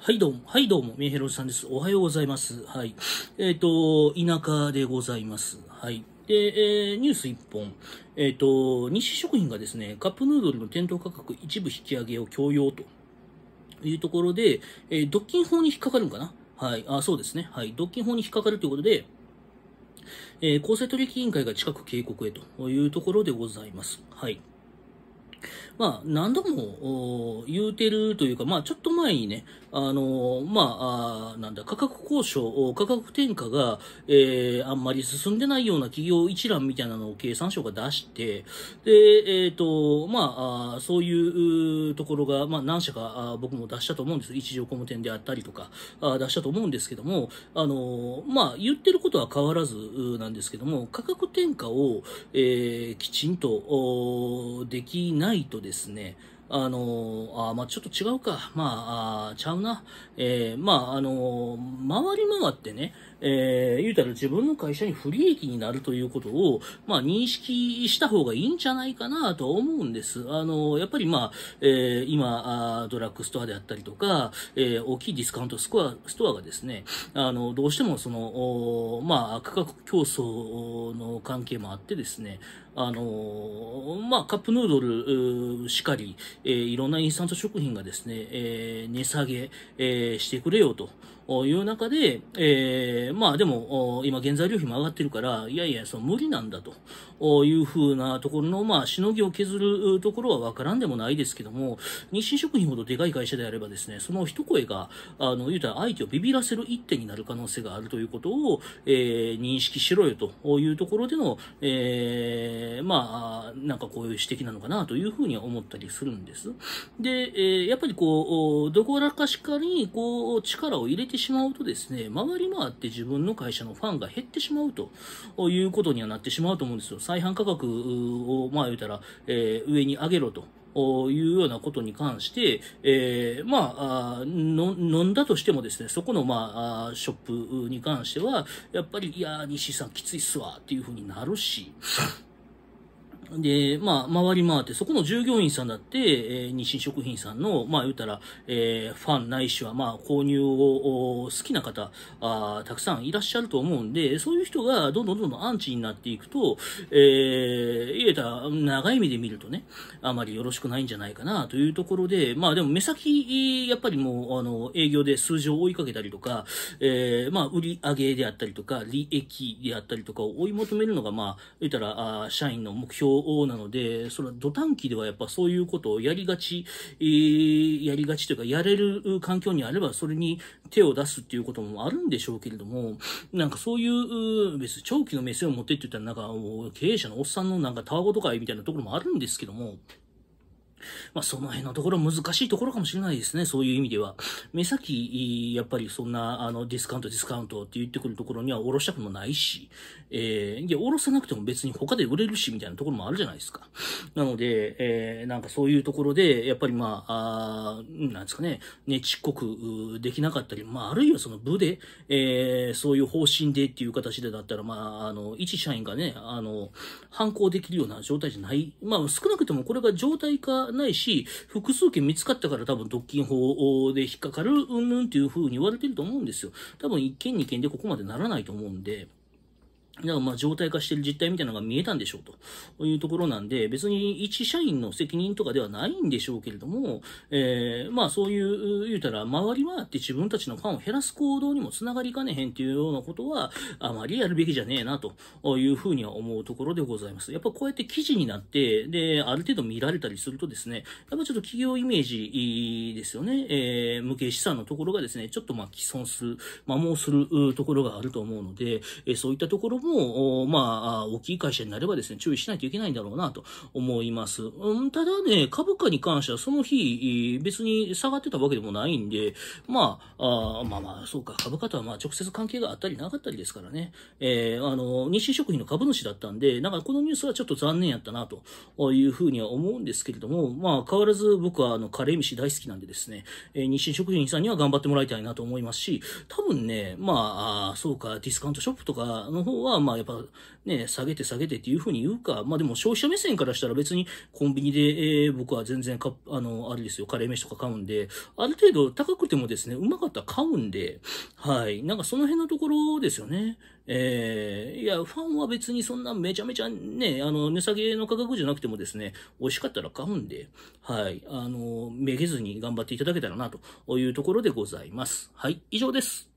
はいどうも、はいどうも、みえへろさんです。おはようございます。はい。えっ、ー、と、田舎でございます。はい。で、えー、ニュース1本。えっ、ー、と、西食品がですね、カップヌードルの店頭価格一部引き上げを強要というところで、えー、独禁法に引っかかるんかなはい。あ、そうですね。はい。独禁法に引っかかるということで、えー、公正取引委員会が近く警告へというところでございます。はい。まあ、何度も言うてるというか、まあ、ちょっと前にね、あのー、まあ、あなんだ、価格交渉、価格転嫁が、えー、あんまり進んでないような企業一覧みたいなのを経産省が出して、で、えっ、ー、と、まあ、そういうところが、まあ、何社か僕も出したと思うんです。一条工務店であったりとか、あ出したと思うんですけども、あのまあ、言ってることは変わらずなんですけども、価格転嫁を、えきちんとできないないとですね、あの、あまあ、ちょっと違うか。まあ、あちゃうな。えー、まあ、あの、回り回ってね、えー、言うたら自分の会社に不利益になるということを、まあ、認識した方がいいんじゃないかなとは思うんです。あの、やっぱりまあ、えー、今あ、ドラッグストアであったりとか、えー、大きいディスカウントスコア、ストアがですね、あの、どうしてもその、まあ、価格競争の関係もあってですね、あの、まあ、カップヌードルしかり、えー、いろんなインスタント食品がですね、えー、値下げ、えー、してくれよという中で、えー、まあでも、今原材料費も上がってるから、いやいや、その無理なんだというふうなところの、まあ、しのぎを削るところはわからんでもないですけども、日清食品ほどでかい会社であればですね、その一声が、あの、言うたら相手をビビらせる一手になる可能性があるということを、えー、認識しろよというところでの、えー、まあ、なんかこういう指摘なのかなというふうには思ったりするんです。で、えー、やっぱりこう、どこらかしかに、こう、力を入れてしてしまうとですね、回り回って自分の会社のファンが減ってしまうということにはなってしまうと思うんですよ。再販価格を、まあ言うたら、えー、上に上げろと。いうようなことに関して、えー、まあ飲んだとしてもですね、そこの、まあ、ショップに関しては、やっぱり、いやー、西さんきついっすわ、っていうふうになるし、で、まあ、回り回って、そこの従業員さんだって、えー、日清食品さんの、まあ、言うたら、えー、ファンないしは、まあ、購入を好きな方あ、たくさんいらっしゃると思うんで、そういう人がどんどんどんどんアンチになっていくと、えー、言えた、ら、長い目で見るとね、あまりよろしくないんじゃないかなというところで、まあ、でも目先、やっぱりもう、あの、営業で数字を追いかけたりとか、えー、まあ、売り上げであったりとか、利益であったりとかを追い求めるのが、まあ、言ったら、あ社員の目標なので、その土短期ではやっぱそういうことをやりがち、えー、やりがちというか、やれる環境にあれば、それに手を出すっていうこともあるんでしょうけれども、なんかそういう、別に長期の目線を持ってって言ったら、なんか経営者のおっさんのなんかタワゴとかいみたいなところもあるんですけども、まあ、その辺のところ難しいところかもしれないですね。そういう意味では。目先、やっぱりそんな、あの、ディスカウント、ディスカウントって言ってくるところにはおろしたくもないし、えー、で、おろさなくても別に他で売れるし、みたいなところもあるじゃないですか。なので、えー、なんかそういうところで、やっぱりまあ、あなんですかね、ね、ちっこくできなかったり、まあ、あるいはその部で、えー、そういう方針でっていう形でだったら、まあ、あの、一社員がね、あの、反抗できるような状態じゃない。まあ、少なくともこれが状態化ないし、複数件見つかったから多分独禁法で引っかかる、うんぬんっていう風に言われてると思うんですよ。多分1件2件でここまでならないと思うんで。だかまあ状態化してる実態みたいなのが見えたんでしょうというところなんで、別に一社員の責任とかではないんでしょうけれども、えー、まあそういう、言うたら、回り回って自分たちの感を減らす行動にもつながりかねへんっていうようなことは、あまりやるべきじゃねえなというふうには思うところでございます。やっぱこうやって記事になって、で、ある程度見られたりするとですね、やっぱちょっと企業イメージですよね、えー、無形資産のところがですね、ちょっとまあ既存する、摩耗するところがあると思うので、えー、そういったところもも、まあ、大きい会社になればですね、注意しないといけないんだろうなと思います。うん、ただね、株価に関してはその日、別に下がってたわけでもないんで、まあ、あまあまあ、そうか、株価とはまあ直接関係があったりなかったりですからね。えー、あの、日清食品の株主だったんで、なんかこのニュースはちょっと残念やったなというふうには思うんですけれども、まあ、変わらず僕はあの、カレー飯大好きなんでですね、えー、日清食品さんには頑張ってもらいたいなと思いますし、多分ね、まあ、そうか、ディスカウントショップとかの方は、あまあやっぱね、下げて下げてっていうふうに言うか、まあでも消費者目線からしたら別にコンビニで、えー、僕は全然か、あの、あれですよ、カレー飯とか買うんで、ある程度高くてもですね、うまかったら買うんで、はい。なんかその辺のところですよね。えー、いや、ファンは別にそんなめちゃめちゃね、あの、値下げの価格じゃなくてもですね、美味しかったら買うんで、はい。あの、めげずに頑張っていただけたらな、というところでございます。はい。以上です。